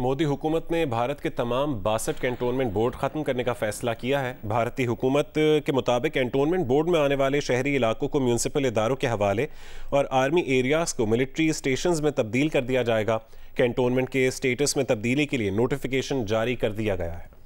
मोदी हुकूमत ने भारत के तमाम बासठ कैंटोनमेंट बोर्ड ख़त्म करने का फैसला किया है भारतीय हुकूमत के मुताबिक कैंटोनमेंट बोर्ड में आने वाले शहरी इलाकों को म्यूनसिपल इदारों के हवाले और आर्मी एरियाज़ को मिलिट्री स्टेशन में तब्दील कर दिया जाएगा कैंटोनमेंट के स्टेटस में तब्दीली के लिए नोटिफिकेशन जारी कर दिया गया है